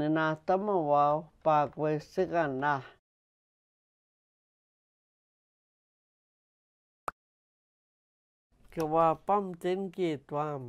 ni na tama wau pa kwe sika na. Kiwa pam tin ki tuam.